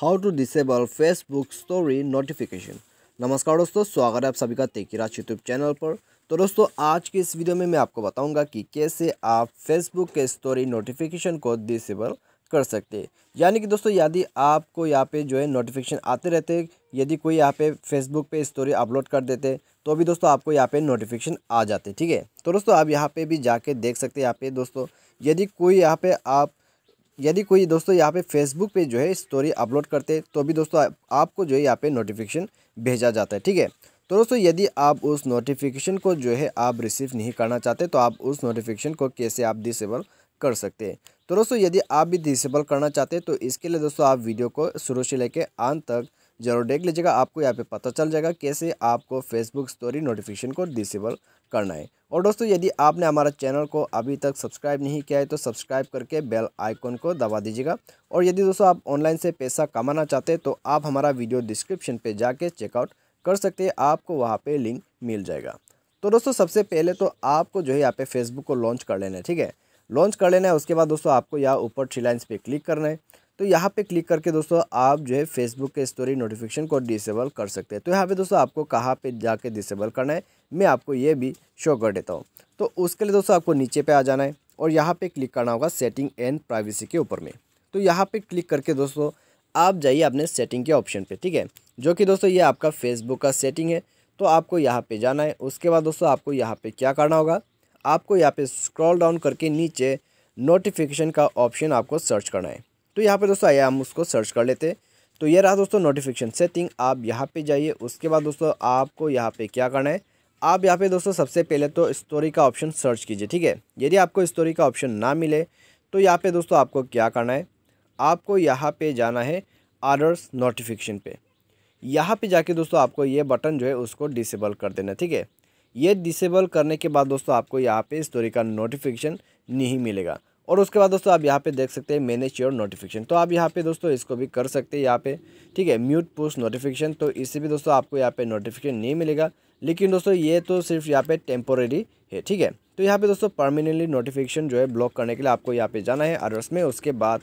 how to disable Facebook story notification नमस्कार दोस्तों स्वागत है आप सभी का तेकी राज यूट्यूब चैनल पर तो दोस्तों आज के इस वीडियो में मैं आपको बताऊंगा कि कैसे आप फेसबुक के स्टोरी नोटिफिकेशन को डिसेबल कर सकते हैं यानी कि दोस्तों यदि आपको यहाँ पे जो है नोटिफिकेशन आते रहते यदि कोई यहाँ पे फेसबुक पे स्टोरी अपलोड कर देते तो भी दोस्तों आपको यहाँ पे नोटिफिकेशन आ जाते ठीक है तो दोस्तों आप यहाँ पे भी जाके देख सकते हैं यहाँ पे दोस्तों यदि कोई यहाँ पे आप यदि कोई दोस्तों यहाँ पे फेसबुक पे जो है स्टोरी अपलोड करते तो भी दोस्तों आपको जो है यहाँ पे नोटिफिकेशन भेजा जाता है ठीक है तो दोस्तों यदि आप उस नोटिफिकेशन को जो है आप रिसीव नहीं करना चाहते तो आप उस नोटिफिकेशन को कैसे आप डिसेबल कर सकते हैं तो दोस्तों यदि आप भी डिसेबल करना चाहते हैं तो इसके लिए दोस्तों आप वीडियो को शुरू से लेकर अंत तक ज़रूर देख लीजिएगा आपको यहाँ पे पता चल जाएगा कैसे आपको फेसबुक स्टोरी नोटिफिकेशन को डिसेबल करना है और दोस्तों यदि आपने हमारा चैनल को अभी तक सब्सक्राइब नहीं किया है तो सब्सक्राइब करके बेल आइकन को दबा दीजिएगा और यदि दोस्तों आप ऑनलाइन से पैसा कमाना चाहते हैं तो आप हमारा वीडियो डिस्क्रिप्शन पर जाके चेकआउट कर सकते हैं आपको वहाँ पर लिंक मिल जाएगा तो दोस्तों सबसे पहले तो आपको जो है यहाँ पे फेसबुक को लॉन्च कर लेना है ठीक है लॉन्च कर लेना है उसके बाद दोस्तों आपको यहाँ ऊपर थ्री लाइन्स पे क्लिक करना है तो यहाँ पे क्लिक करके दोस्तों आप जो है फेसबुक के स्टोरी नोटिफिकेशन को डिसेबल कर सकते हैं तो यहाँ पे दोस्तों आपको कहाँ पे जाके डिसेबल करना है मैं आपको ये भी शो कर देता हूँ तो उसके लिए दोस्तों आपको नीचे पे आ जाना है और यहाँ पे क्लिक करना होगा सेटिंग एंड प्राइवेसी के ऊपर में तो यहाँ पर क्लिक करके दोस्तों आप जाइए अपने सेटिंग के ऑप्शन पर ठीक है जो कि दोस्तों ये आपका फेसबुक का सेटिंग है तो आपको यहाँ पर जाना है उसके बाद दोस्तों आपको यहाँ पर क्या करना होगा आपको यहाँ पर स्क्रॉल डाउन करके नीचे नोटिफिकेशन का ऑप्शन आपको सर्च करना है तो यहाँ पे दोस्तों आइए हम उसको सर्च कर लेते हैं तो ये रहा दोस्तों नोटिफिकेशन सेटिंग आप यहाँ पे जाइए उसके बाद दोस्तों आपको यहाँ पे क्या करना है आप यहाँ पे दोस्तों सबसे पहले तो स्टोरी का ऑप्शन सर्च कीजिए ठीक है यदि आपको स्टोरी का ऑप्शन ना मिले तो यहाँ पे दोस्तों आपको क्या करना है आपको यहाँ पे जाना है आर्डर्स नोटिफिकेशन पे यहाँ पे जाके दोस्तों आपको ये बटन जो है उसको डिसेबल कर देना ठीक है ये डिसेबल करने के बाद दोस्तों आपको यहाँ पे स्टोरी का नोटिफिकेशन नहीं मिलेगा और उसके बाद दोस्तों आप यहाँ पे देख सकते हैं मैनेज योर नोटिफिकेशन तो आप यहाँ पे दोस्तों इसको भी कर सकते हैं यहाँ पे ठीक है म्यूट पोस्ट नोटिफिकेशन तो इससे भी दोस्तों आपको यहाँ पे नोटिफिकेशन नहीं मिलेगा लेकिन दोस्तों ये तो सिर्फ यहाँ पे टेम्पोरेरी है ठीक है तो यहाँ पे दोस्तों परमानेंटली नोटिफिकेशन जो है ब्लॉक करने के लिए आपको यहाँ पे जाना है अडर्स में उसके बाद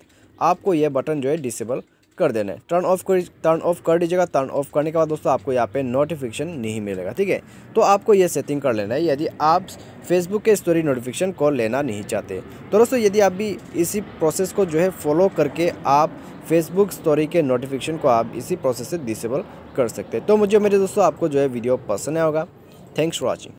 आपको यह बटन जो है डिसेबल कर देना है टर्न ऑफ कर टर्न ऑफ कर दीजिएगा टर्न ऑफ करने के बाद दोस्तों आपको यहाँ पे नोटिफिकेशन नहीं मिलेगा ठीक है तो आपको ये सेटिंग कर लेना है यदि आप फेसबुक के स्टोरी नोटिफिकेशन को लेना नहीं चाहते तो दोस्तों यदि आप भी इसी प्रोसेस को जो है फॉलो करके आप फेसबुक स्टोरी के नोटिफिकेशन को आप इसी प्रोसेस से डिसेबल कर सकते हैं तो मुझे मेरे दोस्तों आपको जो है वीडियो पसंद आया होगा थैंक्स फॉर वॉचिंग